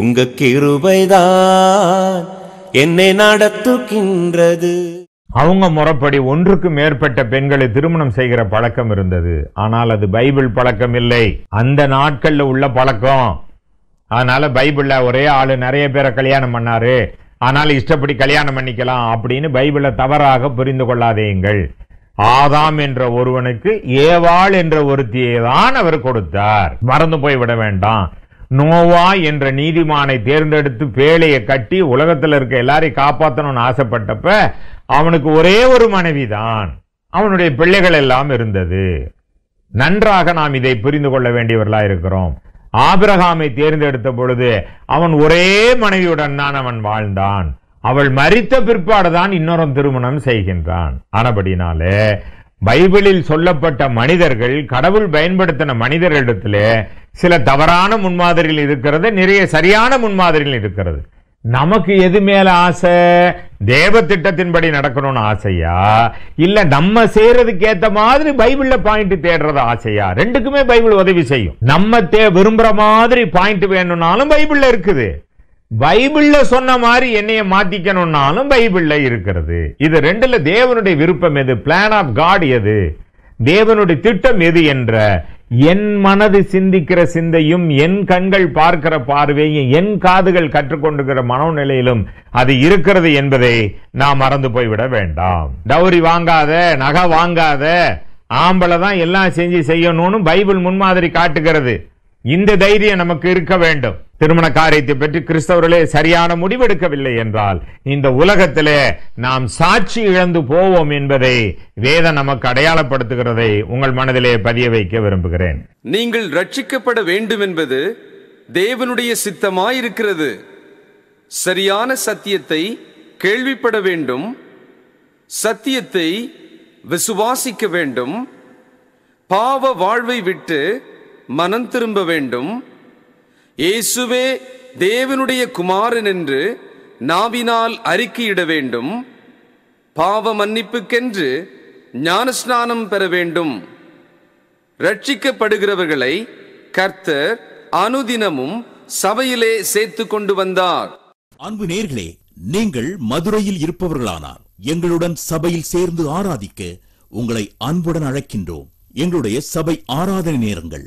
உங்க கிருபைதான் என்னை நடத்துகின்றது அவங்க முறைப்படி ஒன்றுக்கு மேற்பட்ட பெண்களை திருமணம் செய்கிற பழக்கம் இருந்தது ஆனால் அது பைபிள் பழக்கம் இல்லை அந்த நாட்கள்ல உள்ள பழக்கம் அதனால பைபிள்ல ஒரே ஆளு நிறைய பேரை கல்யாணம் பண்ணாரு ஆனால் இஷ்டப்படி கல்யாணம் பண்ணிக்கலாம் அப்படின்னு பைபிள தவறாக புரிந்து கொள்ளாதேங்கள் ஆதாம் என்ற ஒருவனுக்கு ஏவாள் என்ற ஒருத்தியை தான் அவர் கொடுத்தார் மறந்து போய் விட வேண்டாம் நோவா என்ற நீதிமானை தேர்ந்தெடுத்து பேழையை கட்டி உலகத்தில் இருக்க எல்லாரையும் காப்பாற்றணும்னு ஆசைப்பட்டப்ப அவனுக்கு ஒரே ஒரு மனைவி தான் அவனுடைய பிள்ளைகள் எல்லாம் இருந்தது நன்றாக நாம் இதை புரிந்து கொள்ள வேண்டியவர்களாக இருக்கிறோம் ஆபிரகாமை தேர்ந்தெடுத்த பொழுது அவன் ஒரே மனைவியுடன் தான் அவன் வாழ்ந்தான் அவள் மறித்த பிற்பாடுதான் இன்னொரு திருமணம் செய்கின்றான் ஆனபடினாலே பைபிளில் சொல்லப்பட்ட மனிதர்கள் கடவுள் பயன்படுத்தின மனிதர்களிடத்துல சில தவறான முன்மாதிரிகள் இருக்கிறது நிறைய சரியான முன்மாதிரிகள் இருக்கிறது நமக்கு எது மேல ஆசை தேவ திட்டத்தின்படி நடக்கணும்னு ஆசையா இல்ல நம்ம செய்யறதுக்கு ஏத்த மாதிரி பைபிள்ல பாயிண்ட் தேடுறது ஆசையா ரெண்டுக்குமே பைபிள் உதவி செய்யும் நம்ம தே விரும்புற மாதிரி பாயிண்ட் வேணும்னாலும் பைபிள்ல இருக்குது பைபிள்ல சொன்ன மாதிரி என்னைய மாத்திக்கணும்னாலும் பைபிள்ல இருக்கிறது இது ரெண்டுல தேவனுடைய விருப்பம் எது பிளான் ஆஃப் காட் எது தேவனுடைய திட்டம் எது என்ற என் மனது சிந்திக்கிற சிந்தையும் என் கண்கள் பார்க்கிற பார்வையும் என் காதுகள் கற்றுக்கொண்டுகிற மனோநிலையிலும் அது இருக்கிறது என்பதை நாம் மறந்து போய்விட வேண்டாம் டவுரி வாங்காத நகை வாங்காத ஆம்பளை தான் எல்லாம் செஞ்சு செய்யணும்னு பைபிள் முன்மாதிரி காட்டுகிறது இந்த தைரியம் நமக்கு இருக்க வேண்டும் திருமண காரியத்தை பற்றி கிறிஸ்தவர்களே சரியான முடிவெடுக்கவில்லை என்றால் இந்த உலகத்திலே நாம் சாட்சி இழந்து போவோம் என்பதை வேதம் நமக்கு அடையாளப்படுத்துகிறதை உங்கள் மனதிலே பதிய வைக்க விரும்புகிறேன் நீங்கள் ரட்சிக்கப்பட வேண்டும் என்பது தேவனுடைய சித்தமாயிருக்கிறது சரியான சத்தியத்தை கேள்விப்பட வேண்டும் சத்தியத்தை விசுவாசிக்க வேண்டும் பாவ வாழ்வை விட்டு மனம் திரும்ப வேண்டும் இயேசுவே தேவனுடைய குமாரன் என்று நாவினால் அறிக்கையிட வேண்டும் பாவ மன்னிப்புக்கென்று ஞானஸ்நானம் பெற வேண்டும் ரட்சிக்கப்படுகிறவர்களை கர்த்தர் அனுதினமும் சபையிலே சேர்த்து கொண்டு வந்தார் அன்பு நேர்களே நீங்கள் மதுரையில் இருப்பவர்களானார் எங்களுடன் சபையில் சேர்ந்து ஆராதிக்க உங்களை அன்புடன் அழைக்கின்றோம் எங்களுடைய சபை ஆராதனை நேரங்கள்